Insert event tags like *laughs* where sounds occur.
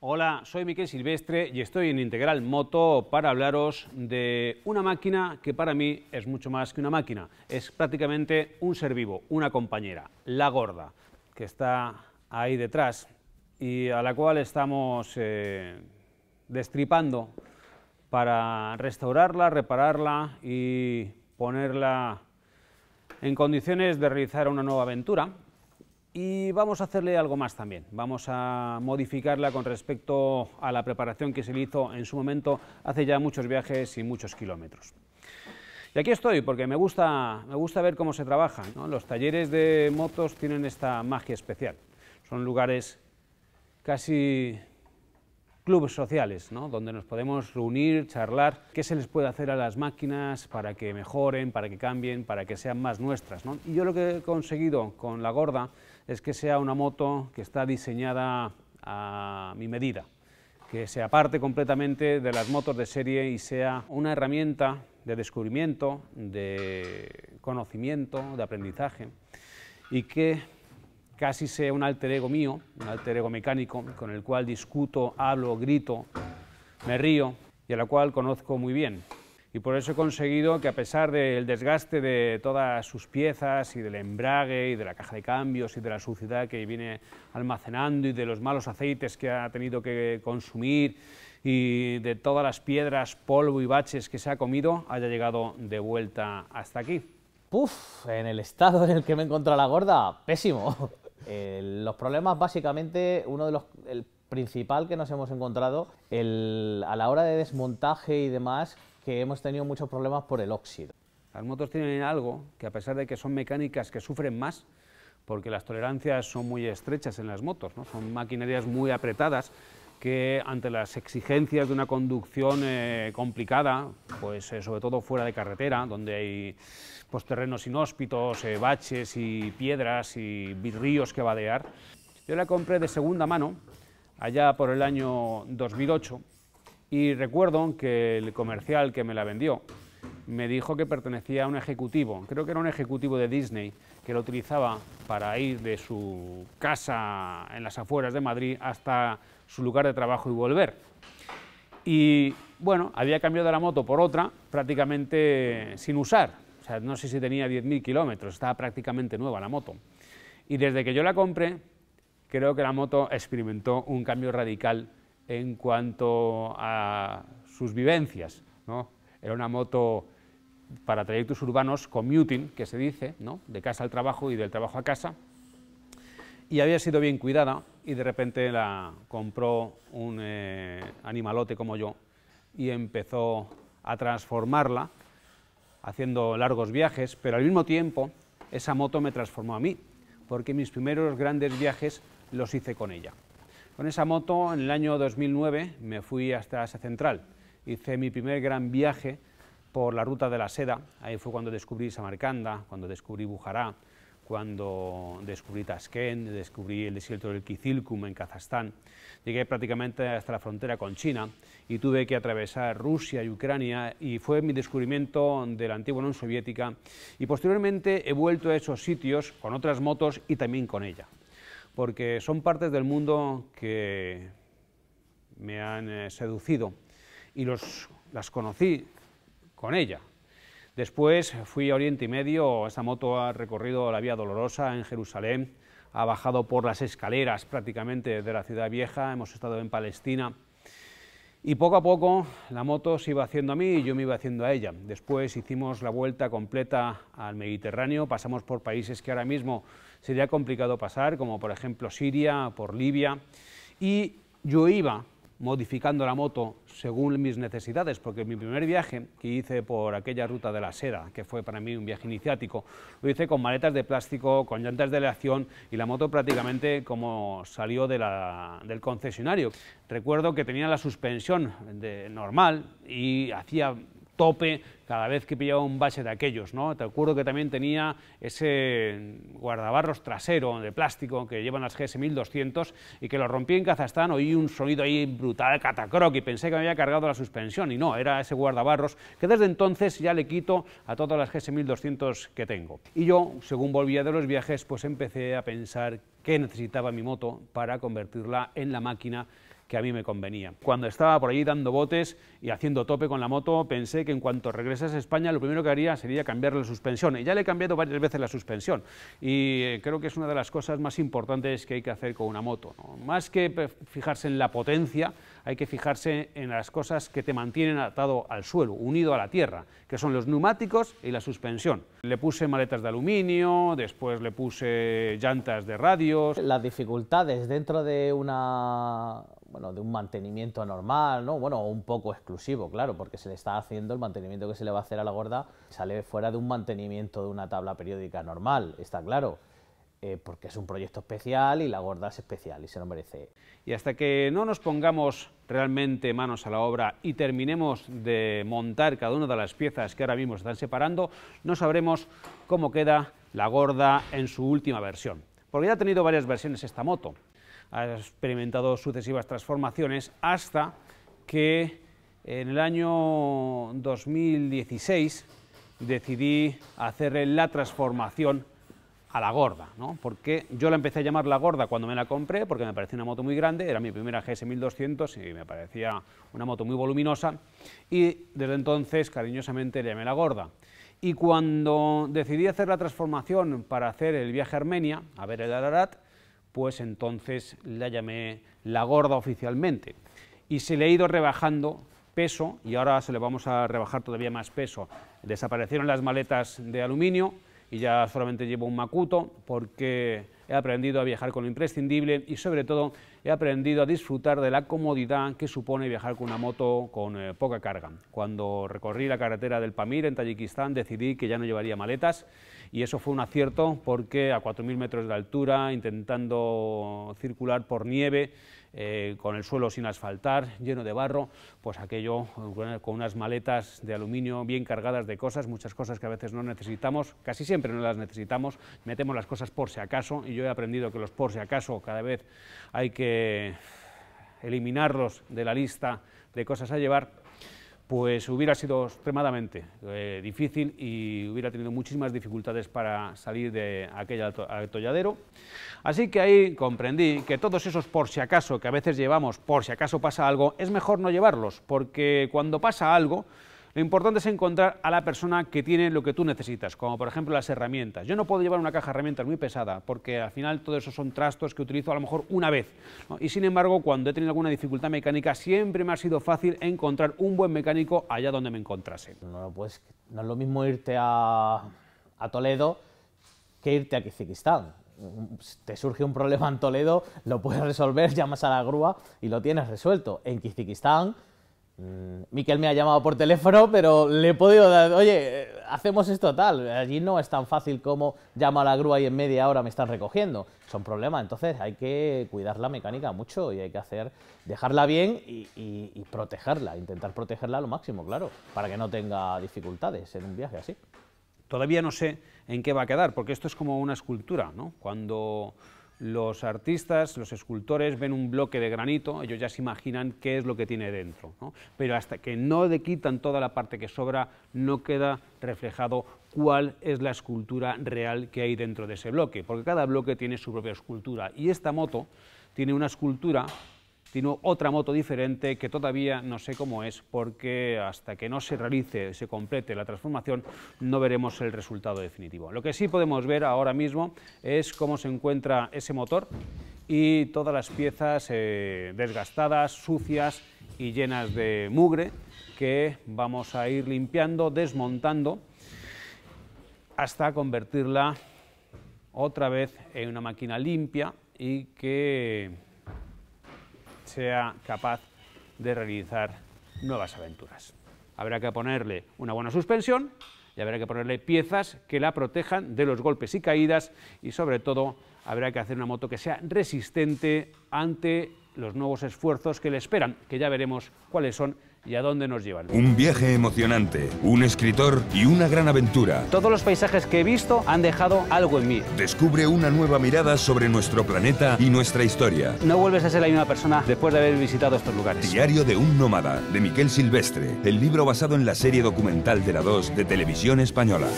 Hola, soy Miquel Silvestre y estoy en Integral Moto para hablaros de una máquina que para mí es mucho más que una máquina, es prácticamente un ser vivo, una compañera, la gorda, que está ahí detrás y a la cual estamos eh, destripando para restaurarla, repararla y ponerla en condiciones de realizar una nueva aventura y vamos a hacerle algo más también. Vamos a modificarla con respecto a la preparación que se le hizo en su momento hace ya muchos viajes y muchos kilómetros. Y aquí estoy porque me gusta, me gusta ver cómo se trabaja. Los talleres de motos tienen esta magia especial. Son lugares casi clubes sociales, ¿no? donde nos podemos reunir, charlar, qué se les puede hacer a las máquinas para que mejoren, para que cambien, para que sean más nuestras. Y yo lo que he conseguido con la gorda es que sea una moto que está diseñada a mi medida, que se aparte completamente de las motos de serie y sea una herramienta de descubrimiento, de conocimiento, de aprendizaje y que casi sea un alter ego mío, un alter ego mecánico, con el cual discuto, hablo, grito, me río y a la cual conozco muy bien. Y por eso he conseguido que a pesar del desgaste de todas sus piezas y del embrague y de la caja de cambios y de la suciedad que viene almacenando y de los malos aceites que ha tenido que consumir y de todas las piedras, polvo y baches que se ha comido, haya llegado de vuelta hasta aquí. Puf, en el estado en el que me encontró la gorda, pésimo. Eh, los problemas, básicamente, uno de los. El principal que nos hemos encontrado a la hora de desmontaje y demás, que hemos tenido muchos problemas por el óxido. Las motos tienen algo que, a pesar de que son mecánicas que sufren más, porque las tolerancias son muy estrechas en las motos, ¿no? son maquinarias muy apretadas, que ante las exigencias de una conducción eh, complicada, pues eh, sobre todo fuera de carretera, donde hay pues, terrenos inhóspitos, eh, baches y piedras y ríos que vadear, yo la compré de segunda mano allá por el año 2008 y recuerdo que el comercial que me la vendió me dijo que pertenecía a un ejecutivo, creo que era un ejecutivo de Disney, que lo utilizaba para ir de su casa en las afueras de Madrid hasta su lugar de trabajo y volver. Y bueno, había cambiado la moto por otra prácticamente sin usar, o sea, no sé si tenía 10.000 kilómetros, estaba prácticamente nueva la moto. Y desde que yo la compré, creo que la moto experimentó un cambio radical en cuanto a sus vivencias. ¿no? Era una moto para trayectos urbanos, commuting, que se dice, ¿no? de casa al trabajo y del trabajo a casa. Y había sido bien cuidada y de repente la compró un eh, animalote como yo y empezó a transformarla, haciendo largos viajes, pero al mismo tiempo esa moto me transformó a mí, porque mis primeros grandes viajes los hice con ella. Con esa moto, en el año 2009, me fui hasta Asia Central, hice mi primer gran viaje por la ruta de la seda. Ahí fue cuando descubrí Samarcanda, cuando descubrí Bujará, cuando descubrí Tashkent, descubrí el desierto del Kizilkum en Kazajstán. Llegué prácticamente hasta la frontera con China y tuve que atravesar Rusia y Ucrania y fue mi descubrimiento de la antigua Unión Soviética y posteriormente he vuelto a esos sitios con otras motos y también con ella, porque son partes del mundo que me han eh, seducido y las conocí con ella. Después fui a Oriente y Medio, esa moto ha recorrido la Vía Dolorosa en Jerusalén, ha bajado por las escaleras prácticamente de la ciudad vieja, hemos estado en Palestina y poco a poco la moto se iba haciendo a mí y yo me iba haciendo a ella. Después hicimos la vuelta completa al Mediterráneo, pasamos por países que ahora mismo sería complicado pasar, como por ejemplo Siria, por Libia, y yo iba modificando la moto según mis necesidades, porque mi primer viaje que hice por aquella ruta de la seda, que fue para mí un viaje iniciático, lo hice con maletas de plástico, con llantas de aleación y la moto prácticamente como salió del concesionario. Recuerdo que tenía la suspensión de, normal y hacía tope cada vez que pillaba un bache de aquellos, ¿no? Te acuerdo que también tenía ese guardabarros trasero de plástico que llevan las GS1200 y que lo rompí en Kazajstán, oí un sonido ahí brutal, catacroc, y pensé que me había cargado la suspensión, y no, era ese guardabarros que desde entonces ya le quito a todas las GS1200 que tengo. Y yo, según volvía de los viajes, pues empecé a pensar qué necesitaba mi moto para convertirla en la máquina que a mí me convenía. Cuando estaba por allí dando botes y haciendo tope con la moto, pensé que en cuanto regresase a España, lo primero que haría sería cambiar la suspensión. Y ya le he cambiado varias veces la suspensión. Y eh, creo que es una de las cosas más importantes que hay que hacer con una moto. Más que eh, fijarse en la potencia, hay que fijarse en las cosas que te mantienen atado al suelo, unido a la tierra, que son los neumáticos y la suspensión. Le puse maletas de aluminio, después le puse llantas de radios. Las dificultades dentro de una bueno, de un mantenimiento normal, ¿no? Bueno, un poco exclusivo, claro, porque se le está haciendo el mantenimiento que se le va a hacer a la gorda, sale fuera de un mantenimiento de una tabla periódica normal, está claro. Eh, porque es un proyecto especial y la gorda es especial y se lo merece. Y hasta que no nos pongamos realmente manos a la obra y terminemos de montar cada una de las piezas que ahora mismo se están separando, no sabremos cómo queda la gorda en su última versión. Porque ya ha tenido varias versiones esta moto ha experimentado sucesivas transformaciones hasta que en el año 2016 decidí hacerle la transformación a la gorda, ¿no? porque yo la empecé a llamar la gorda cuando me la compré, porque me parecía una moto muy grande, era mi primera GS1200 y me parecía una moto muy voluminosa, y desde entonces cariñosamente le llamé la gorda. Y cuando decidí hacer la transformación para hacer el viaje a Armenia, a ver el Ararat, pues entonces la llamé la gorda oficialmente. Y se le ha ido rebajando peso y ahora se le vamos a rebajar todavía más peso. Desaparecieron las maletas de aluminio y ya solamente llevo un macuto porque he aprendido a viajar con lo imprescindible y sobre todo he aprendido a disfrutar de la comodidad que supone viajar con una moto con eh, poca carga. Cuando recorrí la carretera del Pamir en Tayikistán decidí que ya no llevaría maletas y eso fue un acierto porque a 4.000 metros de altura, intentando circular por nieve, eh, con el suelo sin asfaltar, lleno de barro, pues aquello eh, con unas maletas de aluminio bien cargadas de cosas, muchas cosas que a veces no necesitamos, casi siempre no las necesitamos, metemos las cosas por si acaso y yo he aprendido que los por si acaso cada vez hay que eliminarlos de la lista de cosas a llevar pues hubiera sido extremadamente eh, difícil y hubiera tenido muchísimas dificultades para salir de aquel atolladero. Así que ahí comprendí que todos esos por si acaso que a veces llevamos, por si acaso pasa algo, es mejor no llevarlos, porque cuando pasa algo, lo importante es encontrar a la persona que tiene lo que tú necesitas, como por ejemplo las herramientas. Yo no puedo llevar una caja de herramientas muy pesada, porque al final todos esos son trastos que utilizo a lo mejor una vez. Y sin embargo, cuando he tenido alguna dificultad mecánica, siempre me ha sido fácil encontrar un buen mecánico allá donde me encontrase. No, pues, no es lo mismo irte a, a Toledo que irte a Kizikistán te surge un problema en Toledo, lo puedes resolver, *laughs* llamas a la grúa y lo tienes resuelto. En Kizikistán eh, Miquel me ha llamado por teléfono, pero le he podido dar, oye, eh, hacemos esto tal. Allí no es tan fácil como llama a la grúa y en media hora me están recogiendo. Son problemas, entonces hay que cuidar la mecánica mucho y hay que hacer, dejarla bien y, protegerla, intentar protegerla lo máximo, claro, para que no tenga dificultades en un viaje así. Todavía no sé en qué va a quedar, porque esto es como una escultura, ¿no? Cuando los artistas, los escultores ven un bloque de granito, ellos ya se imaginan qué es lo que tiene dentro, pero hasta que no le quitan toda la parte que sobra, no queda reflejado cuál es la escultura real que hay dentro de ese bloque, porque cada bloque tiene su propia escultura y esta moto tiene una escultura tiene otra moto diferente que todavía no sé cómo es, porque hasta que no se realice, se complete la transformación, no veremos el resultado definitivo. Lo que sí podemos ver ahora mismo es cómo se encuentra ese motor y todas las piezas eh, desgastadas, sucias y llenas de mugre que vamos a ir limpiando, desmontando, hasta convertirla otra vez en una máquina limpia y que sea capaz de realizar nuevas aventuras. Habrá que ponerle una buena suspensión y habrá que ponerle piezas que la protejan de los golpes y caídas y sobre todo habrá que hacer una moto que sea resistente ante los nuevos esfuerzos que le esperan, que ya veremos cuáles son y a dónde nos llevan. Un viaje emocionante, un escritor y una gran aventura. Todos los paisajes que he visto han dejado algo en mí. Descubre una nueva mirada sobre nuestro planeta y nuestra historia. No vuelves a ser la misma persona después de haber visitado estos lugares. Diario de un nómada, de Miquel Silvestre, el libro basado en la serie documental de la 2 de Televisión Española.